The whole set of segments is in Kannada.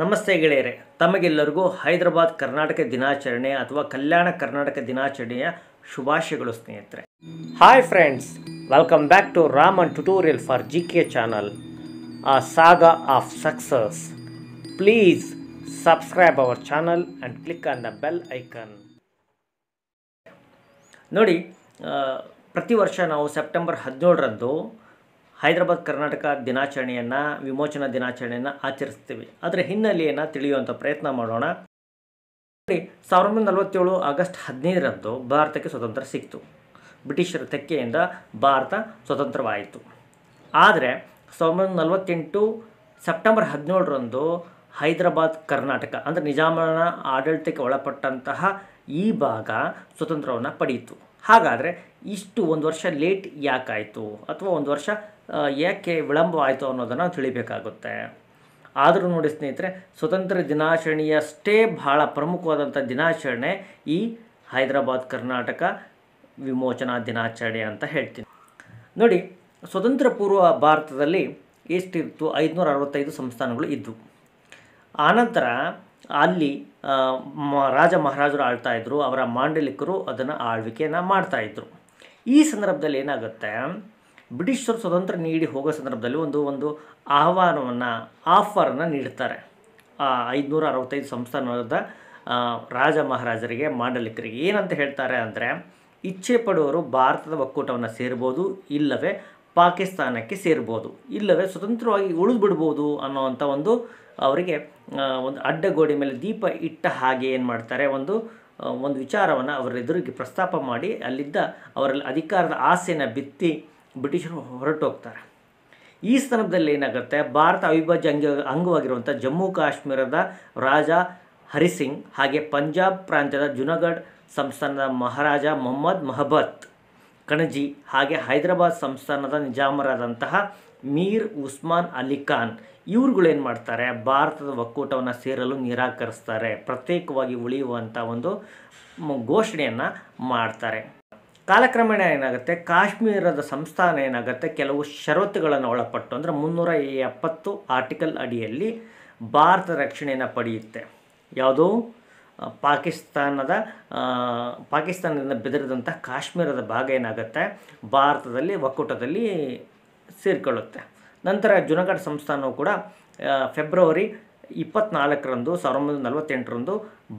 ನಮಸ್ತೆ ಗೆಳೆಯರೆ ತಮಗೆಲ್ಲರಿಗೂ ಹೈದರಾಬಾದ್ ಕರ್ನಾಟಕ ದಿನಾಚರಣೆ ಅಥವಾ ಕಲ್ಯಾಣ ಕರ್ನಾಟಕ ದಿನಾಚರಣೆಯ ಶುಭಾಶಯಗಳು ಸ್ನೇಹಿತರೆ hi friends welcome back to Raman tutorial for G K channel a saga of success please subscribe our channel and click on the bell icon ನೋಡಿ ಪ್ರತಿ ವರ್ಷ ನಾವು ಸೆಪ್ಟೆಂಬರ್ ಹದಿನೇಳರಂದು ಹೈದರಾಬಾದ್ ಕರ್ನಾಟಕ ದಿನಾಚರಣೆಯನ್ನು ವಿಮೋಚನಾ ದಿನಾಚರಣೆಯನ್ನು ಆಚರಿಸ್ತೀವಿ ಅದರ ಹಿನ್ನೆಲೆಯನ್ನು ತಿಳಿಯುವಂಥ ಪ್ರಯತ್ನ ಮಾಡೋಣ ಸಾವಿರದ ಒಂಬೈನೂರ ನಲವತ್ತೇಳು ಆಗಸ್ಟ್ ಹದಿನೈದರಂದು ಭಾರತಕ್ಕೆ ಸ್ವತಂತ್ರ ಸಿಕ್ತು ಬ್ರಿಟಿಷರ ತೆಕ್ಕೆಯಿಂದ ಭಾರತ ಸ್ವತಂತ್ರವಾಯಿತು ಆದರೆ ಸಾವಿರದ ಒಂಬೈನೂರ ನಲವತ್ತೆಂಟು ಸೆಪ್ಟೆಂಬರ್ ಹದಿನೇಳರಂದು ಹೈದರಾಬಾದ್ ಕರ್ನಾಟಕ ಅಂದರೆ ನಿಜಾಮನ ಆಡಳಿತಕ್ಕೆ ಒಳಪಟ್ಟಂತಹ ಈ ಭಾಗ ಸ್ವತಂತ್ರವನ್ನು ಪಡೆಯಿತು ಹಾಗಾದರೆ ಇಷ್ಟು ಒಂದು ವರ್ಷ ಲೇಟ್ ಯಾಕಾಯಿತು ಅಥವಾ ಒಂದು ವರ್ಷ ಏಕೆ ವಿಳಂಬವಾಯಿತು ಅನ್ನೋದನ್ನು ತಿಳಿಬೇಕಾಗುತ್ತೆ ಆದರೂ ನೋಡಿ ಸ್ನೇಹಿತರೆ ಸ್ವತಂತ್ರ ದಿನಾಚರಣೆಯಷ್ಟೇ ಬಹಳ ಪ್ರಮುಖವಾದಂಥ ದಿನಾಚರಣೆ ಈ ಹೈದರಾಬಾದ್ ಕರ್ನಾಟಕ ವಿಮೋಚನಾ ದಿನಾಚರಣೆ ಅಂತ ಹೇಳ್ತೀನಿ ನೋಡಿ ಸ್ವತಂತ್ರ ಪೂರ್ವ ಭಾರತದಲ್ಲಿ ಎಷ್ಟಿತ್ತು ಐದುನೂರ ಅರವತ್ತೈದು ಸಂಸ್ಥಾನಗಳು ಇದ್ದವು ಆನಂತರ ಅಲ್ಲಿ ಮ ರಾಜ ಮಹಾರಾಜರು ಆಳ್ತಾಯಿದ್ರು ಅವರ ಮಾಂಡಲಿಕರು ಅದನ್ನು ಆಳ್ವಿಕೆಯನ್ನು ಮಾಡ್ತಾಯಿದ್ರು ಈ ಸಂದರ್ಭದಲ್ಲಿ ಏನಾಗುತ್ತೆ ಬ್ರಿಟಿಷರು ಸ್ವತಂತ್ರ ನೀಡಿ ಹೋಗೋ ಸಂದರ್ಭದಲ್ಲಿ ಒಂದು ಒಂದು ಆಹ್ವಾನವನ್ನು ಆಫರನ್ನು ನೀಡ್ತಾರೆ ಐದುನೂರ ಅರವತ್ತೈದು ಸಂಸ್ಥಾನದ ರಾಜ ಮಹಾರಾಜರಿಗೆ ಮಾಂಡಲಿಕರಿಗೆ ಏನಂತ ಹೇಳ್ತಾರೆ ಅಂದರೆ ಇಚ್ಛೆ ಪಡುವವರು ಭಾರತದ ಒಕ್ಕೂಟವನ್ನು ಸೇರ್ಬೋದು ಇಲ್ಲವೇ ಪಾಕಿಸ್ತಾನಕ್ಕೆ ಸೇರ್ಬೋದು ಇಲ್ಲವೇ ಸ್ವತಂತ್ರವಾಗಿ ಉಳಿದ್ಬಿಡ್ಬೋದು ಅನ್ನೋವಂಥ ಒಂದು ಅವರಿಗೆ ಒಂದು ಅಡ್ಡಗೋಡೆ ಮೇಲೆ ದೀಪ ಇಟ್ಟ ಹಾಗೆ ಏನು ಮಾಡ್ತಾರೆ ಒಂದು ಒಂದು ವಿಚಾರವನ್ನು ಎದುರಿಗೆ ಪ್ರಸ್ತಾಪ ಮಾಡಿ ಅಲ್ಲಿದ್ದ ಅವರಲ್ಲಿ ಅಧಿಕಾರದ ಆಸೆಯನ್ನು ಬಿತ್ತಿ ಬ್ರಿಟಿಷರು ಹೊರಟು ಹೋಗ್ತಾರೆ ಈ ಸ್ಥಾನದಲ್ಲಿ ಏನಾಗುತ್ತೆ ಭಾರತ ಅವಿಭಾಜ್ಯ ಅಂಗ ಅಂಗವಾಗಿರುವಂಥ ಜಮ್ಮು ಕಾಶ್ಮೀರದ ರಾಜ ಹರಿಸಿಂಗ್ ಹಾಗೆ ಪಂಜಾಬ್ ಪ್ರಾಂತ್ಯದ ಜುನಾಗಢ್ ಸಂಸ್ಥಾನದ ಮಹಾರಾಜ ಮೊಹಮ್ಮದ್ ಮಹಬತ್ ಕಣಜಿ ಹಾಗೆ ಹೈದರಾಬಾದ್ ಸಂಸ್ಥಾನದ ನಿಜಾಮರಾದಂತಹ ಮೀರ್ ಉಸ್ಮಾನ್ ಅಲಿ ಖಾನ್ ಇವ್ರುಗಳೇನು ಮಾಡ್ತಾರೆ ಭಾರತದ ಒಕ್ಕೂಟವನ್ನು ಸೇರಲು ನಿರಾಕರಿಸ್ತಾರೆ ಪ್ರತ್ಯೇಕವಾಗಿ ಉಳಿಯುವಂಥ ಒಂದು ಘೋಷಣೆಯನ್ನು ಮಾಡ್ತಾರೆ ಕಾಲಕ್ರಮೇಣ ಏನಾಗುತ್ತೆ ಕಾಶ್ಮೀರದ ಸಂಸ್ಥಾನ ಏನಾಗುತ್ತೆ ಕೆಲವು ಷರತ್ತುಗಳನ್ನು ಒಳಪಟ್ಟು ಅಂದರೆ ಮುನ್ನೂರ ಎಪ್ಪತ್ತು ಆರ್ಟಿಕಲ್ ಅಡಿಯಲ್ಲಿ ಭಾರತ ರಕ್ಷಣೆಯನ್ನು ಪಡೆಯುತ್ತೆ ಯಾವುದೋ ಪಾಕಿಸ್ತಾನದ ಪಾಕಿಸ್ತಾನದಿಂದ ಬೆದರಿದಂಥ ಕಾಶ್ಮೀರದ ಭಾಗ ಏನಾಗುತ್ತೆ ಭಾರತದಲ್ಲಿ ಒಕ್ಕೂಟದಲ್ಲಿ ಸೇರಿಕೊಳ್ಳುತ್ತೆ ನಂತರ ಜುನಗಢ ಸಂಸ್ಥಾನವು ಕೂಡ ಫೆಬ್ರವರಿ ಇಪ್ಪತ್ನಾಲ್ಕರಂದು ಸಾವಿರದ ಒಂಬೈನೂರ ನಲವತ್ತೆಂಟರಂದು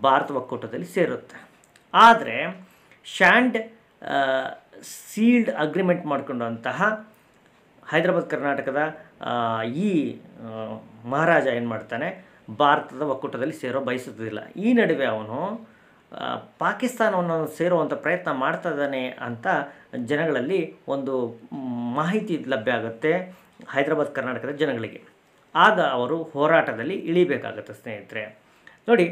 ಭಾರತ ಒಕ್ಕೂಟದಲ್ಲಿ ಸೇರುತ್ತೆ ಆದರೆ ಶ್ಯಾಂಡ್ ಸೀಲ್ಡ್ ಅಗ್ರಿಮೆಂಟ್ ಮಾಡಿಕೊಂಡಂತಹ ಹೈದರಾಬಾದ್ ಕರ್ನಾಟಕದ ಈ ಮಹಾರಾಜ ಏನು ಮಾಡ್ತಾನೆ ಭಾರತದ ಒಕ್ಕೂಟದಲ್ಲಿ ಸೇರೋ ಬಯಸುತ್ತಿಲ್ಲ ಈ ನಡುವೆ ಅವನು ಪಾಕಿಸ್ತಾನವನ್ನು ಸೇರುವಂಥ ಪ್ರಯತ್ನ ಮಾಡ್ತಾ ಇದ್ದಾನೆ ಅಂತ ಜನಗಳಲ್ಲಿ ಒಂದು ಮಾಹಿತಿ ಲಭ್ಯ ಆಗುತ್ತೆ ಹೈದರಾಬಾದ್ ಕರ್ನಾಟಕದ ಜನಗಳಿಗೆ ಆಗ ಅವರು ಹೋರಾಟದಲ್ಲಿ ಇಳಿಬೇಕಾಗತ್ತೆ ಸ್ನೇಹಿತರೆ ನೋಡಿ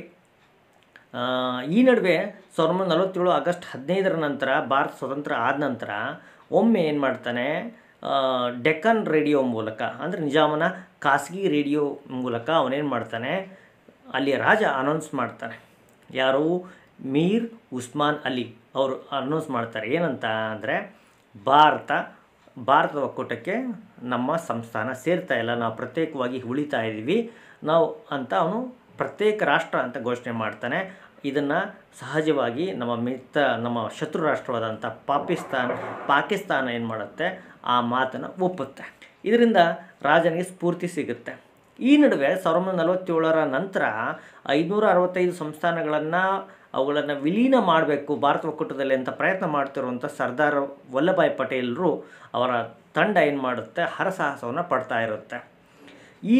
ಈ ನಡುವೆ ಸಾವಿರದ ಒಂಬೈನೂರ ನಲವತ್ತೇಳು ಆಗಸ್ಟ್ ಹದಿನೈದರ ನಂತರ ಭಾರತ ಸ್ವತಂತ್ರ ಆದ ನಂತರ ಒಮ್ಮೆ ಏನು ಮಾಡ್ತಾನೆ ಡೆಕ್ಕನ್ ರೇಡಿಯೋ ಮೂಲಕ ಅಂದರೆ ನಿಜಾಮನ ಖಾಸಗಿ ರೇಡಿಯೋ ಮೂಲಕ ಅವನೇನು ಮಾಡ್ತಾನೆ ಅಲ್ಲಿ ರಾಜ ಅನೌನ್ಸ್ ಮಾಡ್ತಾನೆ ಯಾರು ಮೀರ್ ಉಸ್ಮಾನ್ ಅಲಿ ಅವರು ಅನೌನ್ಸ್ ಮಾಡ್ತಾರೆ ಏನಂತ ಅಂದರೆ ಭಾರತ ಭಾರತ ಒಕ್ಕೂಟಕ್ಕೆ ನಮ್ಮ ಸಂಸ್ಥಾನ ಸೇರ್ತಾ ಇಲ್ಲ ನಾವು ಪ್ರತ್ಯೇಕವಾಗಿ ಉಳಿತಾ ಇದ್ದೀವಿ ನಾವು ಅಂತ ಅವನು ಪ್ರತ್ಯೇಕ ರಾಷ್ಟ್ರ ಅಂತ ಘೋಷಣೆ ಮಾಡ್ತಾನೆ ಇದನ್ನು ಸಹಜವಾಗಿ ನಮ್ಮ ಮಿತ್ರ ನಮ್ಮ ಶತ್ರು ರಾಷ್ಟ್ರವಾದಂಥ ಪಾಕಿಸ್ತಾನ್ ಪಾಕಿಸ್ತಾನ ಏನು ಮಾಡುತ್ತೆ ಆ ಮಾತನ್ನು ಒಪ್ಪುತ್ತೆ ಇದರಿಂದ ರಾಜನಿಗೆ ಸ್ಫೂರ್ತಿ ಸಿಗುತ್ತೆ ಈ ನಡುವೆ ಸಾವಿರದ ಒಂಬೈನೂರ ನಲವತ್ತೇಳರ ನಂತರ ಐದುನೂರ ಅರವತ್ತೈದು ಸಂಸ್ಥಾನಗಳನ್ನು ಅವುಗಳನ್ನು ವಿಲೀನ ಮಾಡಬೇಕು ಭಾರತ ಒಕ್ಕೂಟದಲ್ಲಿ ಅಂತ ಪ್ರಯತ್ನ ಮಾಡ್ತಿರುವಂಥ ಸರ್ದಾರ್ ವಲ್ಲಭಾಯ್ ಪಟೇಲರು ಅವರ ತಂಡ ಏನು ಮಾಡುತ್ತೆ ಹರಸಾಹಸವನ್ನು ಪಡ್ತಾ ಇರುತ್ತೆ ಈ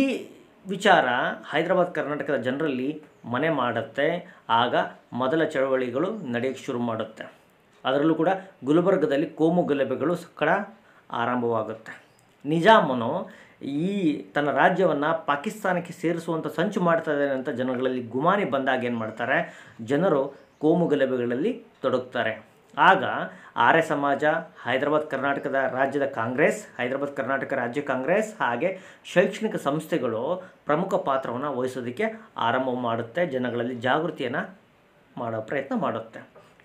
ವಿಚಾರ ಹೈದರಾಬಾದ್ ಕರ್ನಾಟಕದ ಜನರಲ್ಲಿ ಮನೆ ಮಾಡುತ್ತೆ ಆಗ ಮೊದಲ ಚಳವಳಿಗಳು ನಡೆಯಕ್ಕೆ ಶುರು ಮಾಡುತ್ತೆ ಅದರಲ್ಲೂ ಕೂಡ ಗುಲ್ಬರ್ಗದಲ್ಲಿ ಕೋಮು ಗಲಭೆಗಳು ಸಕ್ಕಡ ಆರಂಭವಾಗುತ್ತೆ ನಿಜಾಮನು ಈ ತನ್ನ ರಾಜ್ಯವನ್ನು ಪಾಕಿಸ್ತಾನಕ್ಕೆ ಸೇರಿಸುವಂಥ ಸಂಚು ಮಾಡ್ತಾ ಅಂತ ಜನಗಳಲ್ಲಿ ಗುಮಾನಿ ಬಂದಾಗ ಏನು ಮಾಡ್ತಾರೆ ಜನರು ಕೋಮು ಗಲಭೆಗಳಲ್ಲಿ ತೊಡಗ್ತಾರೆ ಆಗ ಆರ್ಯ ಸಮಾಜ ಹೈದರಾಬಾದ್ ಕರ್ನಾಟಕದ ರಾಜ್ಯದ ಕಾಂಗ್ರೆಸ್ ಹೈದರಾಬಾದ್ ಕರ್ನಾಟಕ ರಾಜ್ಯ ಕಾಂಗ್ರೆಸ್ ಹಾಗೆ ಶೈಕ್ಷಣಿಕ ಸಂಸ್ಥೆಗಳು ಪ್ರಮುಖ ಪಾತ್ರವನ್ನು ವಹಿಸೋದಕ್ಕೆ ಆರಂಭ ಮಾಡುತ್ತೆ ಜನಗಳಲ್ಲಿ ಜಾಗೃತಿಯನ್ನು ಮಾಡೋ ಪ್ರಯತ್ನ ಮಾಡುತ್ತೆ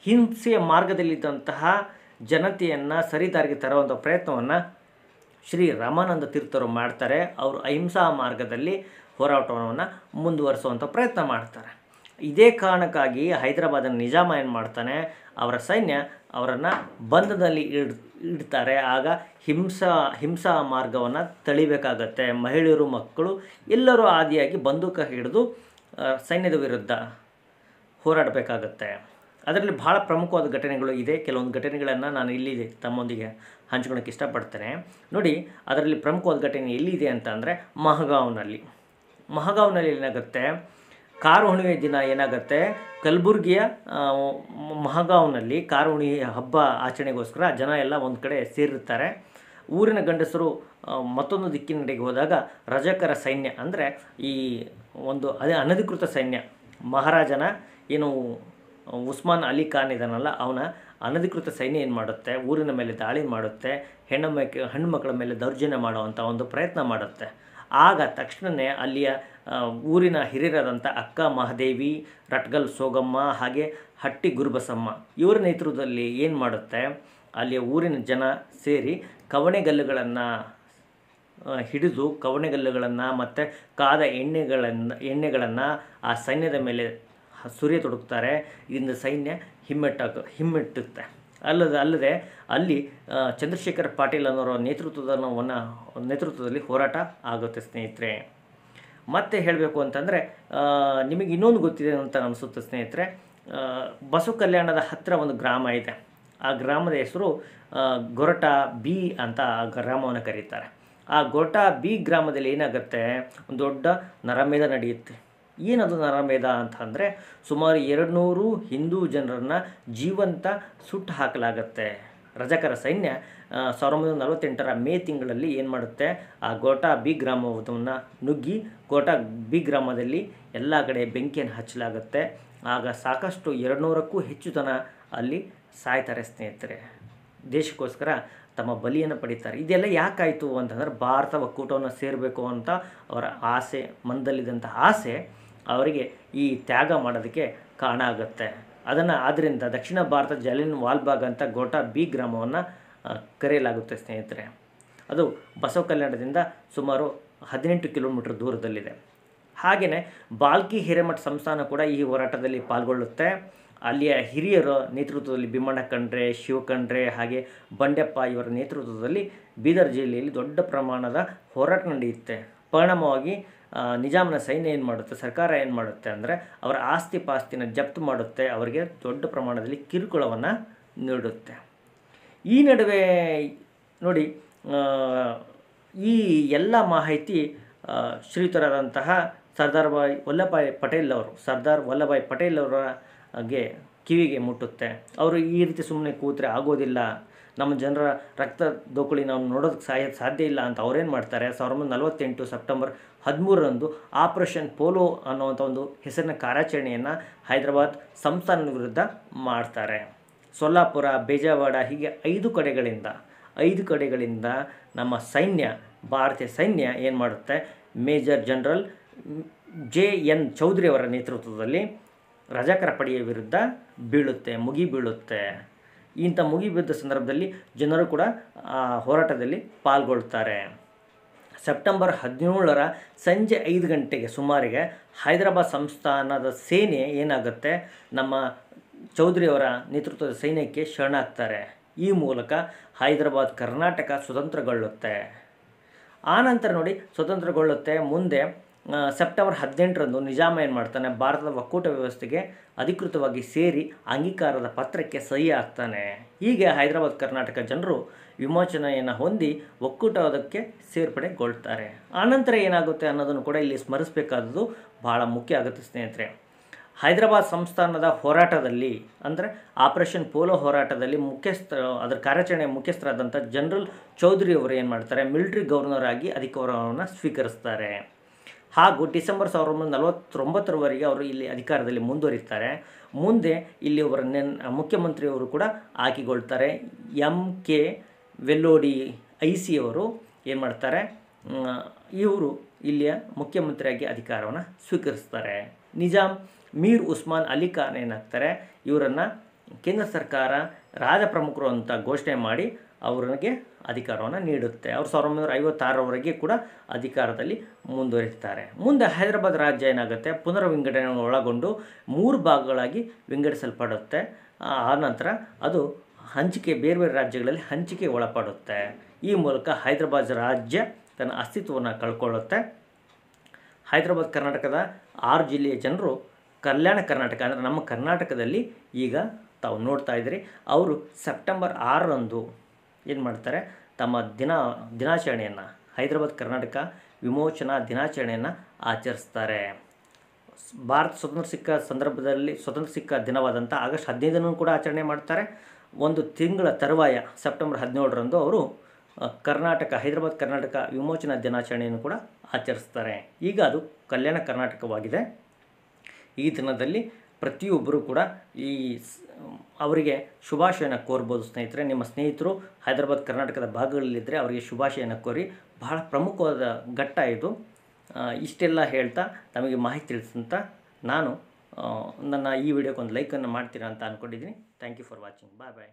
ಹಿಂಸೆಯ ಮಾರ್ಗದಲ್ಲಿದ್ದಂತಹ ಜನತೆಯನ್ನು ಸರಿದಾರಿಗೆ ತರುವಂಥ ಪ್ರಯತ್ನವನ್ನು ಶ್ರೀ ರಾಮಾನಂದ ತೀರ್ಥರು ಮಾಡ್ತಾರೆ ಅವರು ಅಹಿಂಸಾ ಮಾರ್ಗದಲ್ಲಿ ಹೋರಾಟವನ್ನು ಮುಂದುವರಿಸುವಂಥ ಪ್ರಯತ್ನ ಮಾಡ್ತಾರೆ ಇದೇ ಕಾರಣಕ್ಕಾಗಿ ಹೈದರಾಬಾದನ್ನು ನಿಜಾಮ ಏನು ಮಾಡ್ತಾನೆ ಅವರ ಸೈನ್ಯ ಅವರನ್ನು ಬಂಧದಲ್ಲಿ ಇಡ್ ಇಡ್ತಾರೆ ಆಗ ಹಿಂಸಾ ಹಿಂಸಾ ಮಾರ್ಗವನ್ನು ತಳಿಬೇಕಾಗತ್ತೆ ಮಹಿಳೆಯರು ಮಕ್ಕಳು ಎಲ್ಲರೂ ಆದಿಯಾಗಿ ಬಂದೂಕ ಹಿಡಿದು ಸೈನ್ಯದ ವಿರುದ್ಧ ಹೋರಾಡಬೇಕಾಗತ್ತೆ ಅದರಲ್ಲಿ ಭಾಳ ಪ್ರಮುಖವಾದ ಘಟನೆಗಳು ಇದೆ ಕೆಲವೊಂದು ಘಟನೆಗಳನ್ನು ನಾನು ಇಲ್ಲಿ ತಮ್ಮೊಂದಿಗೆ ಹಂಚ್ಕೊಳಕ್ಕೆ ಇಷ್ಟಪಡ್ತೇನೆ ನೋಡಿ ಅದರಲ್ಲಿ ಪ್ರಮುಖವಾದ ಘಟನೆ ಎಲ್ಲಿದೆ ಅಂತ ಅಂದರೆ ಮಹಗಾವ್ನಲ್ಲಿ ಮಹಗಾವ್ನಲ್ಲಿ ಏನಾಗುತ್ತೆ ಕಾರು ಹುಣ್ಣಿಮೆ ದಿನ ಏನಾಗುತ್ತೆ ಕಲಬುರ್ಗಿಯ ಮಹಗಾವ್ನಲ್ಲಿ ಕಾರು ಹುಣಿ ಹಬ್ಬ ಆಚರಣೆಗೋಸ್ಕರ ಜನ ಎಲ್ಲ ಒಂದು ಕಡೆ ಸೇರಿರ್ತಾರೆ ಊರಿನ ಗಂಡಸರು ಮತ್ತೊಂದು ದಿಕ್ಕಿನಡೆಗೆ ಹೋದಾಗ ರಜಕರ ಸೈನ್ಯ ಅಂದರೆ ಈ ಒಂದು ಅದೇ ಅನಧಿಕೃತ ಸೈನ್ಯ ಮಹಾರಾಜನ ಏನು ಉಸ್ಮಾನ್ ಅಲಿ ಖಾನ್ ಇದನ್ನಲ್ಲ ಅವನ ಅನಧಿಕೃತ ಸೈನ್ಯ ಏನು ಮಾಡುತ್ತೆ ಊರಿನ ಮೇಲೆ ದಾಳಿ ಮಾಡುತ್ತೆ ಹೆಣ್ಣು ಮಕ್ ಹೆಣ್ಣು ಮಕ್ಕಳ ಮೇಲೆ ದೌರ್ಜನ್ಯ ಮಾಡುವಂಥ ಒಂದು ಪ್ರಯತ್ನ ಮಾಡುತ್ತೆ ಆಗ ತಕ್ಷಣವೇ ಅಲ್ಲಿಯ ಊರಿನ ಹಿರಿಯರಾದಂಥ ಅಕ್ಕ ಮಹಾದೇವಿ ರಟ್ಗಲ್ ಸೋಗಮ್ಮ ಹಾಗೆ ಹಟ್ಟಿ ಗುರುಬಸಮ್ಮ ಇವರ ನೇತೃತ್ವದಲ್ಲಿ ಏನು ಮಾಡುತ್ತೆ ಅಲ್ಲಿಯ ಊರಿನ ಜನ ಸೇರಿ ಕವಣೆಗಲ್ಲುಗಳನ್ನು ಹಿಡಿದು ಕವಣೆಗಲ್ಲುಗಳನ್ನು ಮತ್ತು ಕಾದ ಎಣ್ಣೆಗಳನ್ನು ಎಣ್ಣೆಗಳನ್ನು ಆ ಸೈನ್ಯದ ಮೇಲೆ ಸುರಿಯ ತೊಡಗ್ತಾರೆ ಇದರಿಂದ ಸೈನ್ಯ ಹಿಮ್ಮೆಟ್ಟ ಹಿಮ್ಮೆಟ್ಟುತ್ತೆ ಅಲ್ಲದೆ ಅಲ್ಲದೆ ಅಲ್ಲಿ ಚಂದ್ರಶೇಖರ್ ಪಾಟೀಲ್ ಅನ್ನೋರ ನೇತೃತ್ವದವನ್ನ ನೇತೃತ್ವದಲ್ಲಿ ಹೋರಾಟ ಆಗುತ್ತೆ ಸ್ನೇಹಿತರೆ ಮತ್ತೆ ಹೇಳಬೇಕು ಅಂತಂದರೆ ನಿಮಗೆ ಇನ್ನೊಂದು ಗೊತ್ತಿದೆ ಅಂತ ಅನಿಸುತ್ತೆ ಸ್ನೇಹಿತರೆ ಬಸವ ಕಲ್ಯಾಣದ ಹತ್ತಿರ ಒಂದು ಗ್ರಾಮ ಇದೆ ಆ ಗ್ರಾಮದ ಹೆಸರು ಗೊರಟ ಬಿ ಅಂತ ಆ ಗ್ರಾಮವನ್ನು ಕರೀತಾರೆ ಆ ಗೊರಟ ಬಿ ಗ್ರಾಮದಲ್ಲಿ ಏನಾಗುತ್ತೆ ಒಂದು ದೊಡ್ಡ ನರಮೇಧ ನಡೆಯುತ್ತೆ ಏನದು ನರಮೇಧ ಅಂದರೆ ಸುಮಾರು ಎರಡು ಹಿಂದೂ ಜನರನ್ನು ಜೀವಂತ ಸುಟ್ಟು ಹಾಕಲಾಗತ್ತೆ ರಜಕರ ಸೈನ್ಯ ಸಾವಿರದ ಒಂಬೈನೂರ ನಲವತ್ತೆಂಟರ ಮೇ ತಿಂಗಳಲ್ಲಿ ಏನು ಮಾಡುತ್ತೆ ಆ ಗೋಟಾ ಬಿ ಗ್ರಾಮವನ್ನು ನುಗ್ಗಿ ಗೋಟಾ ಬಿ ಗ್ರಾಮದಲ್ಲಿ ಎಲ್ಲ ಕಡೆ ಬೆಂಕಿಯನ್ನು ಹಚ್ಚಲಾಗುತ್ತೆ ಆಗ ಸಾಕಷ್ಟು ಎರಡುನೂರಕ್ಕೂ ನೂರಕ್ಕೂ ಹೆಚ್ಚು ಜನ ಅಲ್ಲಿ ಸಾಯ್ತಾರೆ ಸ್ನೇಹಿತರೆ ದೇಶಕ್ಕೋಸ್ಕರ ತಮ್ಮ ಬಲಿಯನ್ನು ಪಡೀತಾರೆ ಇದೆಲ್ಲ ಯಾಕಾಯಿತು ಅಂತಂದ್ರೆ ಭಾರತ ಒಕ್ಕೂಟವನ್ನು ಸೇರಬೇಕು ಅಂತ ಅವರ ಆಸೆ ಮನದಲ್ಲಿದ್ದಂಥ ಆಸೆ ಅವರಿಗೆ ಈ ತ್ಯಾಗ ಮಾಡೋದಕ್ಕೆ ಕಾರಣ ಆಗುತ್ತೆ ಅದನ್ನು ಆದ್ದರಿಂದ ದಕ್ಷಿಣ ಭಾರತ ಜಲಿನ್ ವಾಲ್ಬಾಗ್ ಅಂತ ಗೋಟಾ ಬಿ ಗ್ರಾಮವನ್ನು ಕರೆಯಲಾಗುತ್ತೆ ಸ್ನೇಹಿತರೆ ಅದು ಬಸವ ಕಲ್ಯಾಣದಿಂದ ಸುಮಾರು ಹದಿನೆಂಟು ಕಿಲೋಮೀಟರ್ ದೂರದಲ್ಲಿದೆ ಹಾಗೆಯೇ ಬಾಲ್ಕಿ ಹಿರೇಮಠ ಸಂಸ್ಥಾನ ಕೂಡ ಈ ಹೋರಾಟದಲ್ಲಿ ಪಾಲ್ಗೊಳ್ಳುತ್ತೆ ಅಲ್ಲಿಯ ಹಿರಿಯರ ನೇತೃತ್ವದಲ್ಲಿ ಭೀಮಣ್ಣ ಖಂಡ್ರೆ ಶಿವಖಂಡ್ರೆ ಹಾಗೆ ಬಂಡೆಪ್ಪ ಇವರ ನೇತೃತ್ವದಲ್ಲಿ ಬೀದರ್ ಜಿಲ್ಲೆಯಲ್ಲಿ ದೊಡ್ಡ ಪ್ರಮಾಣದ ಹೋರಾಟ ನಡೆಯುತ್ತೆ ಪರಿಣಾಮವಾಗಿ ನಿಜಾಮನ ಸೈನ್ಯ ಏನು ಮಾಡುತ್ತೆ ಸರ್ಕಾರ ಏನು ಮಾಡುತ್ತೆ ಅಂದರೆ ಅವರ ಆಸ್ತಿ ಪಾಸ್ತಿನ ಜಪ್ತು ಮಾಡುತ್ತೆ ಅವರಿಗೆ ದೊಡ್ಡ ಪ್ರಮಾಣದಲ್ಲಿ ಕಿರುಕುಳವನ್ನು ನೀಡುತ್ತೆ ಈ ನಡುವೆ ನೋಡಿ ಈ ಎಲ್ಲ ಮಾಹಿತಿ ಶ್ರೀತರಾದಂತಹ ಸರ್ದಾರ್ ಭಾಯ್ ವಲ್ಲಭಾಯ್ ಪಟೇಲ್ ಅವರು ಸರ್ದಾರ್ ವಲ್ಲಭಾಯ್ ಪಟೇಲ್ ಅವರಿಗೆ ಕಿವಿಗೆ ಮುಟ್ಟುತ್ತೆ ಅವರು ಈ ರೀತಿ ಸುಮ್ಮನೆ ಕೂತ್ರೆ ಆಗೋದಿಲ್ಲ ನಮ್ಮ ಜನರ ರಕ್ತ ದೋಕುಳಿ ನಾವು ನೋಡೋದಕ್ಕೆ ಸಾಯೋದು ಸಾಧ್ಯ ಇಲ್ಲ ಅಂತ ಅವ್ರೇನು ಮಾಡ್ತಾರೆ ಸಾವಿರದ ಒಂಬೈನೂರ ನಲವತ್ತೆಂಟು ಸೆಪ್ಟೆಂಬರ್ ಹದಿಮೂರರಂದು ಆಪರೇಷನ್ ಪೋಲೋ ಅನ್ನುವಂಥ ಒಂದು ಹೆಸರಿನ ಕಾರ್ಯಾಚರಣೆಯನ್ನು ಹೈದರಾಬಾದ್ ಸಂಸ್ಥಾನದ ವಿರುದ್ಧ ಮಾಡ್ತಾರೆ ಸೊಲ್ಲಾಪುರ ಬೇಜಾವಾಡ ಹೀಗೆ ಐದು ಕಡೆಗಳಿಂದ ಐದು ಕಡೆಗಳಿಂದ ನಮ್ಮ ಸೈನ್ಯ ಭಾರತೀಯ ಸೈನ್ಯ ಏನು ಮಾಡುತ್ತೆ ಮೇಜರ್ ಜನರಲ್ ಜೆ ಎನ್ ಚೌಧರಿಯವರ ನೇತೃತ್ವದಲ್ಲಿ ರಜಾಕರ ಪಡೆಯ ವಿರುದ್ಧ ಬೀಳುತ್ತೆ ಮುಗಿ ಬೀಳುತ್ತೆ ಇಂಥ ಮುಗಿಬಿದ್ದ ಸಂದರ್ಭದಲ್ಲಿ ಜನರು ಕೂಡ ಹೋರಾಟದಲ್ಲಿ ಪಾಲ್ಗೊಳ್ತಾರೆ ಸೆಪ್ಟೆಂಬರ್ ಹದಿನೇಳರ ಸಂಜೆ ಐದು ಗಂಟೆಗೆ ಸುಮಾರಿಗೆ ಹೈದರಾಬಾದ್ ಸಂಸ್ಥಾನದ ಸೇನೆ ಏನಾಗುತ್ತೆ ನಮ್ಮ ಚೌಧರಿಯವರ ನೇತೃತ್ವದ ಸೈನ್ಯಕ್ಕೆ ಶರಣಾಗ್ತಾರೆ ಈ ಮೂಲಕ ಹೈದರಾಬಾದ್ ಕರ್ನಾಟಕ ಸ್ವತಂತ್ರಗೊಳ್ಳುತ್ತೆ ಆನಂತರ ನೋಡಿ ಸ್ವತಂತ್ರಗೊಳ್ಳುತ್ತೆ ಮುಂದೆ ಸೆಪ್ಟೆಂಬರ್ ಹದಿನೆಂಟರಂದು ನಿಜಾಮ ಏನು ಮಾಡ್ತಾನೆ ಭಾರತದ ಒಕ್ಕೂಟ ವ್ಯವಸ್ಥೆಗೆ ಅಧಿಕೃತವಾಗಿ ಸೇರಿ ಅಂಗೀಕಾರದ ಪತ್ರಕ್ಕೆ ಸಹಿ ಹಾಕ್ತಾನೆ ಹೀಗೆ ಹೈದರಾಬಾದ್ ಕರ್ನಾಟಕ ಜನರು ವಿಮೋಚನೆಯನ್ನು ಹೊಂದಿ ಒಕ್ಕೂಟದಕ್ಕೆ ಸೇರ್ಪಡೆಗೊಳ್ತಾರೆ ಆನಂತರ ಏನಾಗುತ್ತೆ ಅನ್ನೋದನ್ನು ಕೂಡ ಇಲ್ಲಿ ಸ್ಮರಿಸಬೇಕಾದದ್ದು ಬಹಳ ಮುಖ್ಯ ಆಗುತ್ತೆ ಸ್ನೇಹಿತರೆ ಹೈದರಾಬಾದ್ ಸಂಸ್ಥಾನದ ಹೋರಾಟದಲ್ಲಿ ಅಂದರೆ ಆಪರೇಷನ್ ಪೋಲೋ ಹೋರಾಟದಲ್ಲಿ ಮುಖ್ಯಸ್ಥ ಅದರ ಕಾರ್ಯಾಚರಣೆಯ ಮುಖ್ಯಸ್ಥರಾದಂಥ ಜನರಲ್ ಚೌಧರಿ ಅವರು ಏನು ಮಾಡ್ತಾರೆ ಮಿಲಿಟ್ರಿ ಗವರ್ನರ್ ಆಗಿ ಅಧಿಕಾರವನ್ನು ಸ್ವೀಕರಿಸ್ತಾರೆ ಹಾಗೂ ಡಿಸೆಂಬರ್ ಸಾವಿರದ ಒಂಬೈನೂರ ನಲವತ್ತೊಂಬತ್ತರವರೆಗೆ ಅವರು ಇಲ್ಲಿ ಅಧಿಕಾರದಲ್ಲಿ ಮುಂದುವರಿತಾರೆ ಮುಂದೆ ಇಲ್ಲಿ ಅವರ ನೆನ್ ಮುಖ್ಯಮಂತ್ರಿಯವರು ಕೂಡ ಹಾಕಿಕೊಳ್ತಾರೆ M K Vellodi I C ಅವರು ಏನು ಮಾಡ್ತಾರೆ ಇವರು ಇಲ್ಲಿಯ ಮುಖ್ಯಮಂತ್ರಿಯಾಗಿ ಅಧಿಕಾರವನ್ನು ಸ್ವೀಕರಿಸ್ತಾರೆ ನಿಜಾಮ್ ಮೀರ್ ಉಸ್ಮಾನ್ ಅಲಿ ಖಾನ್ ಏನಾಗ್ತಾರೆ ಇವರನ್ನು ಕೇಂದ್ರ ಸರ್ಕಾರ ರಾಜಪ್ರಮುಖರು ಅಂತ ಘೋಷಣೆ ಮಾಡಿ ಅವ್ರಿಗೆ ಅಧಿಕಾರವನ್ನು ನೀಡುತ್ತೆ ಅವ್ರು ಸಾವಿರದ ಒಂಬೈನೂರ ಐವತ್ತಾರರವರೆಗೆ ಕೂಡ ಅಧಿಕಾರದಲ್ಲಿ ಮುಂದುವರಿತಾರೆ ಮುಂದೆ ಹೈದರಾಬಾದ್ ರಾಜ್ಯ ಏನಾಗುತ್ತೆ ಪುನರ್ವಿಂಗಡಣೆಯನ್ನು ಒಳಗೊಂಡು ಮೂರು ಭಾಗಗಳಾಗಿ ವಿಂಗಡಿಸಲ್ಪಡುತ್ತೆ ಆನಂತರ ಅದು ಹಂಚಿಕೆ ಬೇರೆ ಬೇರೆ ರಾಜ್ಯಗಳಲ್ಲಿ ಹಂಚಿಕೆ ಒಳಪಡುತ್ತೆ ಈ ಮೂಲಕ ಹೈದರಾಬಾದ್ ರಾಜ್ಯ ತನ್ನ ಅಸ್ತಿತ್ವವನ್ನು ಕಳ್ಕೊಳ್ಳುತ್ತೆ ಹೈದರಾಬಾದ್ ಕರ್ನಾಟಕದ ಆರು ಜಿಲ್ಲೆಯ ಜನರು ಕಲ್ಯಾಣ ಕರ್ನಾಟಕ ಅಂದರೆ ನಮ್ಮ ಕರ್ನಾಟಕದಲ್ಲಿ ಈಗ ತಾವು ನೋಡ್ತಾ ಇದ್ದೀರಿ ಅವರು ಸೆಪ್ಟೆಂಬರ್ ಆರರಂದು ಏನು ಮಾಡ್ತಾರೆ ತಮ್ಮ ದಿನ ದಿನಾಚರಣೆಯನ್ನು ಹೈದರಾಬಾದ್ ಕರ್ನಾಟಕ ವಿಮೋಚನಾ ದಿನಾಚರಣೆಯನ್ನು ಆಚರಿಸ್ತಾರೆ ಭಾರತ ಸ್ವತಂತ್ರ ಸಿಕ್ಕ ಸಂದರ್ಭದಲ್ಲಿ ಸ್ವತಂತ್ರ ಸಿಕ್ಕ ದಿನವಾದಂಥ ಆಗಸ್ಟ್ ಹದಿನೈದನ್ನು ಕೂಡ ಆಚರಣೆ ಮಾಡ್ತಾರೆ ಒಂದು ತಿಂಗಳ ತರುವಾಯ ಸೆಪ್ಟೆಂಬರ್ ಹದಿನೇಳರಂದು ಅವರು ಕರ್ನಾಟಕ ಹೈದರಾಬಾದ್ ಕರ್ನಾಟಕ ವಿಮೋಚನಾ ದಿನಾಚರಣೆಯನ್ನು ಕೂಡ ಆಚರಿಸ್ತಾರೆ ಈಗ ಅದು ಕಲ್ಯಾಣ ಕರ್ನಾಟಕವಾಗಿದೆ ಈ ದಿನದಲ್ಲಿ ಪ್ರತಿಯೊಬ್ಬರೂ ಕೂಡ ಈ ಅವರಿಗೆ ಶುಭಾಶಯನ ಕೋರ್ಬೋದು ಸ್ನೇಹಿತರೆ ನಿಮ್ಮ ಸ್ನೇಹಿತರು ಹೈದರಾಬಾದ್ ಕರ್ನಾಟಕದ ಭಾಗಗಳಲ್ಲಿದ್ದರೆ ಅವರಿಗೆ ಶುಭಾಶಯನ ಕೋರಿ ಬಹಳ ಪ್ರಮುಖವಾದ ಘಟ್ಟ ಇದು ಇಷ್ಟೆಲ್ಲ ಹೇಳ್ತಾ ನಮಗೆ ಮಾಹಿತಿ ತಿಳಿಸಂತ ನಾನು ನನ್ನ ಈ ವಿಡಿಯೋಕ್ಕೊಂದು ಲೈಕನ್ನು ಮಾಡ್ತೀರಾ ಅಂತ ಅಂದ್ಕೊಂಡಿದ್ದೀನಿ thank you for watching bye bye